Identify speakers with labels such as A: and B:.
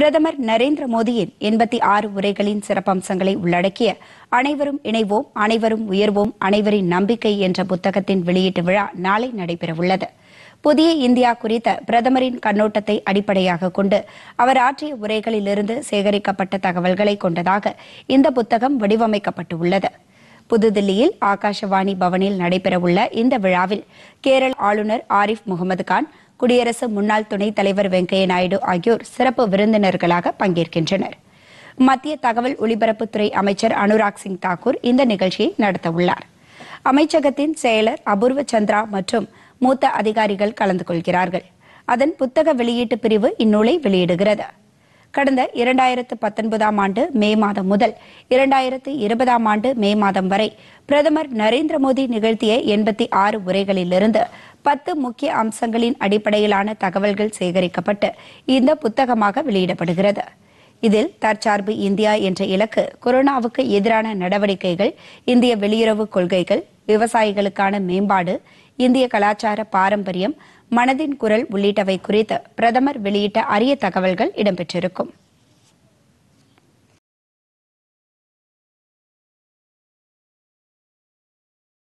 A: பிரதமர் நரேந்திர மோடியின் எண்பத்தி ஆறு உரைகளின் சிறப்பம்சங்களை உள்ளடக்கிய அனைவரும் இணைவோம் அனைவரும் உயர்வோம் அனைவரின் நம்பிக்கை என்ற புத்தகத்தின் வெளியீட்டு விழா நாளை நடைபெறவுள்ளது புதிய இந்தியா குறித்த பிரதமரின் கண்ணோட்டத்தை அடிப்படையாக கொண்டு அவர் ஆற்றிய உரைகளிலிருந்து சேகரிக்கப்பட்ட தகவல்களை கொண்டதாக இந்த புத்தகம் வடிவமைக்கப்பட்டுள்ளது புதுதில்லியில் ஆகாஷவாணி பவனில் நடைபெறவுள்ள இந்த விழாவில் கேரள ஆளுநர் ஆரிஃப் முகமது கான் குடியரசு முன்னாள் துணைத் தலைவர் வெங்கையா நாயுடு ஆகியோர் சிறப்பு விருந்தினர்களாக பங்கேற்கின்றனர் மத்திய தகவல் ஒலிபரப்புத்துறை அமைச்சர் அனுராக் சிங் தாக்கூர் இந்த நிகழ்ச்சியை நடத்தவுள்ளார் அமைச்சகத்தின் செயலர் அபூர்வ சந்திரா மற்றும் மூத்த அதிகாரிகள் கலந்து கொள்கிறார்கள் அதன் புத்தக வெளியீட்டு பிரிவு இந்நூலை வெளியிடுகிறது கடந்த இரண்டாயிரத்து பத்தொன்பதாம் ஆண்டு மே மாதம் முதல் இரண்டாயிரத்து இருபதாம் ஆண்டு மே மாதம் வரை பிரதமர் நரேந்திர மோடி நிகழ்த்திய எண்பத்தி ஆறு உரைகளிலிருந்து பத்து முக்கிய அம்சங்களின் அடிப்படையிலான தகவல்கள் சேகரிக்கப்பட்டு இந்த புத்தகமாக வெளியிடப்படுகிறது இதில் தற்சார்பு இந்தியா என்ற இலக்கு கொரோனாவுக்கு எதிரான நடவடிக்கைகள் இந்திய வெளியுறவு கொள்கைகள் விவசாயிகளுக்கான மேம்பாடு இந்திய கலாச்சார பாரம்பரியம் மனதின் குரல் உள்ளிட்டவை குறித்து பிரதமர் வெளியிட்ட அரிய தகவல்கள் இடம்பெற்றிருக்கும்